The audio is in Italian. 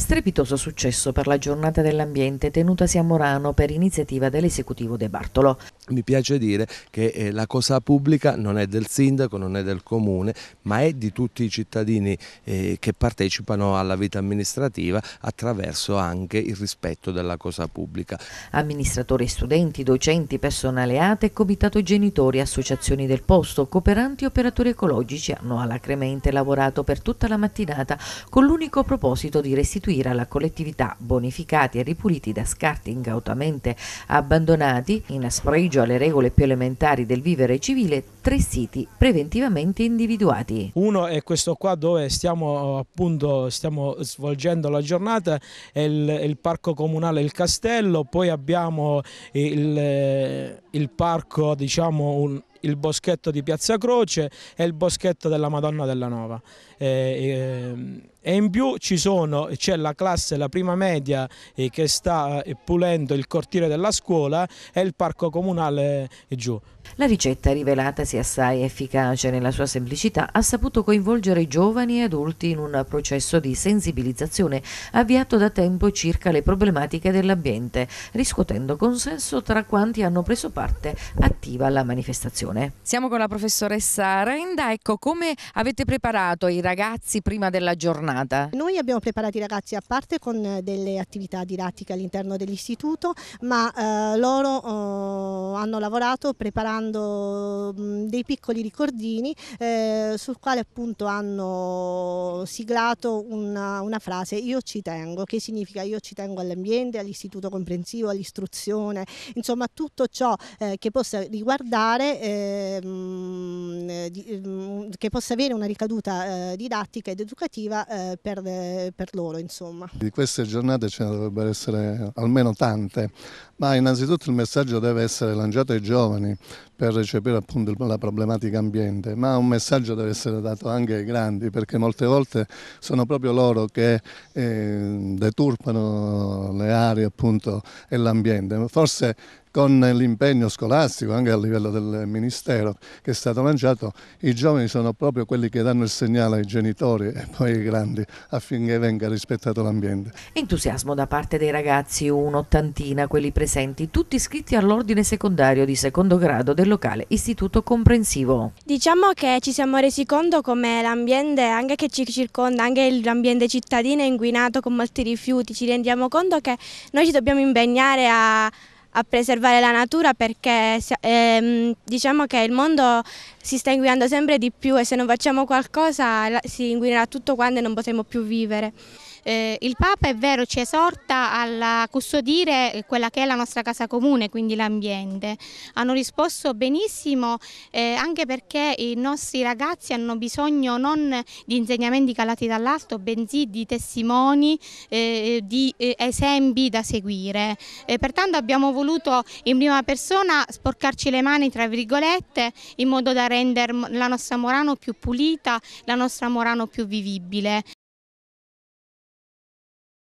Strepitoso successo per la giornata dell'ambiente tenutasi a Morano per iniziativa dell'esecutivo De Bartolo mi piace dire che eh, la cosa pubblica non è del sindaco, non è del comune, ma è di tutti i cittadini eh, che partecipano alla vita amministrativa attraverso anche il rispetto della cosa pubblica. Amministratori, studenti, docenti, personale ATE, comitato genitori, associazioni del posto, cooperanti e operatori ecologici hanno alacremente lavorato per tutta la mattinata con l'unico proposito di restituire alla collettività bonificati e ripuliti da scarti ingautamente abbandonati in spregio sacrificio alle regole più elementari del vivere civile tre siti preventivamente individuati. Uno è questo qua dove stiamo appunto stiamo svolgendo la giornata, è il, il parco comunale Il Castello, poi abbiamo il, eh, il parco diciamo un, il boschetto di Piazza Croce e il boschetto della Madonna della Nova. E, eh, ehm, e in più c'è la classe, la prima media eh, che sta eh, pulendo il cortile della scuola e il parco comunale giù. La ricetta, rivelatasi assai efficace nella sua semplicità, ha saputo coinvolgere giovani e adulti in un processo di sensibilizzazione avviato da tempo circa le problematiche dell'ambiente, riscuotendo consenso tra quanti hanno preso parte attiva alla manifestazione formazione. Siamo con la professoressa Renda, ecco come avete preparato i ragazzi prima della giornata? Noi abbiamo preparato i ragazzi a parte con eh, delle attività didattiche all'interno dell'istituto, ma eh, loro eh, hanno lavorato preparando mh, mm, dei piccoli ricordini eh, sul quale appunto hanno siglato una, una frase io ci tengo, che significa io ci tengo all'ambiente, all'istituto comprensivo, all'istruzione, insomma tutto ciò eh, che possa riguardare eh, Ehm, eh, ehm, che possa avere una ricaduta eh, didattica ed educativa eh, per, per, loro. Insomma. Di queste giornate ce ne dovrebbero essere almeno tante, ma innanzitutto il messaggio deve essere lanciato ai giovani per recepire appunto la problematica ambiente, ma un messaggio deve essere dato anche ai grandi perché molte volte sono proprio loro che eh, deturpano le aree appunto, e l'ambiente. Forse con l'impegno scolastico anche a livello del Ministero che è stato lanciato, i giovani sono proprio quelli che danno il segnale ai genitori e poi ai grandi affinché venga rispettato l'ambiente. Entusiasmo da parte dei ragazzi, un'ottantina, quelli presenti, tutti iscritti all'ordine secondario di secondo grado del locale istituto comprensivo. Diciamo che ci siamo resi conto come l'ambiente anche che ci circonda, anche l'ambiente cittadino è inquinato con molti rifiuti, ci rendiamo conto che noi ci dobbiamo impegnare a a preservare la natura perché ehm, diciamo che il mondo si sta inguinando sempre di più e se non facciamo qualcosa si inguinerà tutto quando e non potremo più vivere. Eh, il Papa è vero ci esorta a custodire quella che è la nostra casa comune, quindi l'ambiente. Hanno risposto benissimo eh, anche perché i nostri ragazzi hanno bisogno non di insegnamenti calati dall'alto, bensì di testimoni, eh, di eh, esempi da seguire. Eh, pertanto abbiamo voluto in prima persona sporcarci le mani, tra virgolette, in modo da rendere la nostra Morano più pulita, la nostra Morano più vivibile.